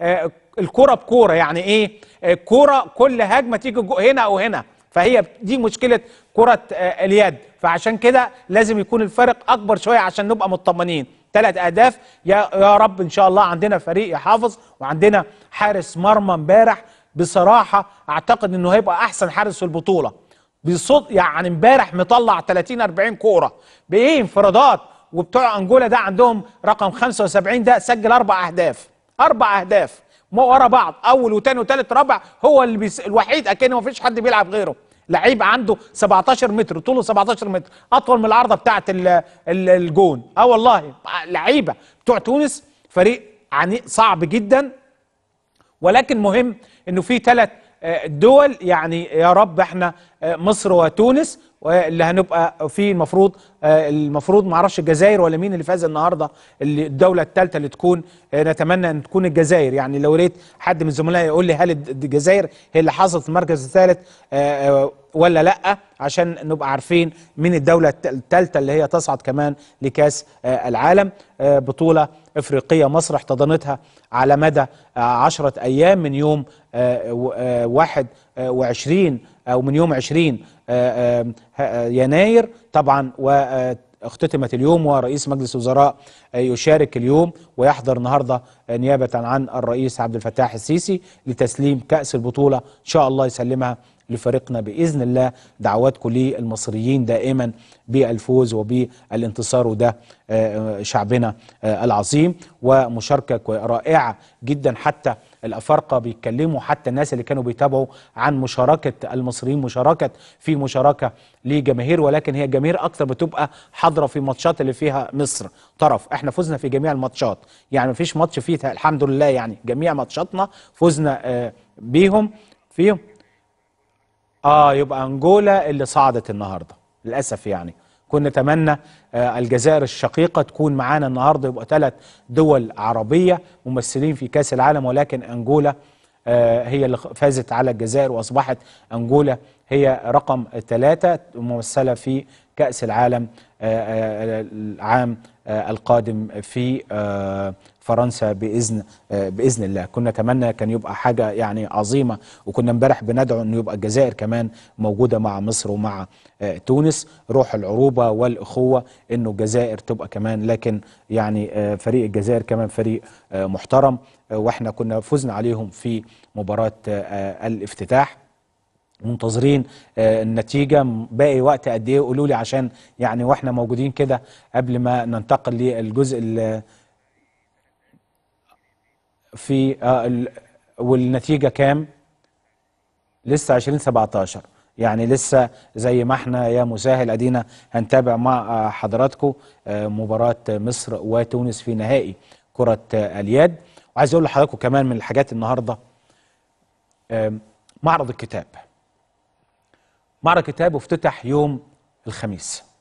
آه، الكرة بكورة يعني ايه آه، كرة كل هجمة تيجي هنا او هنا فهي دي مشكلة كرة آه، اليد فعشان كده لازم يكون الفرق اكبر شوية عشان نبقى مطمنين ثلاث اهداف يا يا رب ان شاء الله عندنا فريق يحافظ وعندنا حارس مرمى امبارح بصراحة اعتقد انه هيبقى احسن حارس في البطولة بصوت يعني امبارح مطلع 30 40 كورة بايه انفرادات وبتوع انجولا ده عندهم رقم 75 ده سجل اربع اهداف اربع اهداف ورا بعض اول وثاني وثالث رابع هو اللي بيس... الوحيد اكن ما فيش حد بيلعب غيره لعيب عنده 17 متر طوله 17 متر اطول من العارضه بتاعه الجون اه والله لعيبه بتوع تونس فريق عني صعب جدا ولكن مهم انه في ثلاث آه، دول يعني يا رب احنا آه، مصر وتونس واللي هنبقى في المفروض آه، المفروض ما اعرفش الجزائر ولا مين اللي فاز النهارده اللي الدوله الثالثه اللي تكون آه، نتمنى ان تكون الجزائر يعني لو ريت حد من زملائي يقول لي هل الجزائر هي اللي حصلت المركز الثالث ولا لا عشان نبقى عارفين مين الدوله الثالثه اللي هي تصعد كمان لكاس العالم بطوله افريقيه مصر احتضنتها على مدى عشرة ايام من يوم واحد وعشرين أو من يوم عشرين آه، آه، آه، يناير طبعا اختتمت اليوم ورئيس مجلس الوزراء يشارك اليوم ويحضر النهارده نيابه عن الرئيس عبد الفتاح السيسي لتسليم كاس البطوله ان شاء الله يسلمها لفريقنا باذن الله دعواتكم للمصريين دائما بالفوز وبالانتصار وده آه، آه، شعبنا آه، العظيم ومشاركه رائعه جدا حتى الافارقه بيتكلموا حتى الناس اللي كانوا بيتابعوا عن مشاركه المصريين مشاركه في مشاركه لجماهير ولكن هي جماهير اكثر بتبقى حاضره في ماتشات اللي فيها مصر طرف احنا فزنا في جميع الماتشات يعني مفيش ماتش فيه الحمد لله يعني جميع ماتشاتنا فزنا بيهم فيهم اه يبقى انجولا اللي صعدت النهارده للاسف يعني كنا نتمنى آه، الجزائر الشقيقه تكون معانا النهارده يبقى ثلاث دول عربيه ممثلين في كاس العالم ولكن انجولا آه، هي اللي فازت على الجزائر واصبحت انجولا هي رقم ثلاثة ممثلة في كأس العالم آه، آه، العام آه، القادم في فرنسا باذن باذن الله كنا نتمنى كان يبقى حاجه يعني عظيمه وكنا امبارح بندعو انه يبقى الجزائر كمان موجوده مع مصر ومع تونس روح العروبه والاخوه انه الجزائر تبقى كمان لكن يعني فريق الجزائر كمان فريق محترم واحنا كنا فزنا عليهم في مباراه الافتتاح منتظرين آه، النتيجة باقي وقت قد إيه قولوا لي عشان يعني وإحنا موجودين كده قبل ما ننتقل للجزء في آه، والنتيجة كام لسه 2017 يعني لسه زي ما احنا يا مساهل ادينا هنتابع مع آه، حضراتكم مباراة مصر وتونس في نهائي كرة اليد وعايز اقول لحضراتكم كمان من الحاجات النهارده معرض الكتاب معرض تاب افتتح يوم الخميس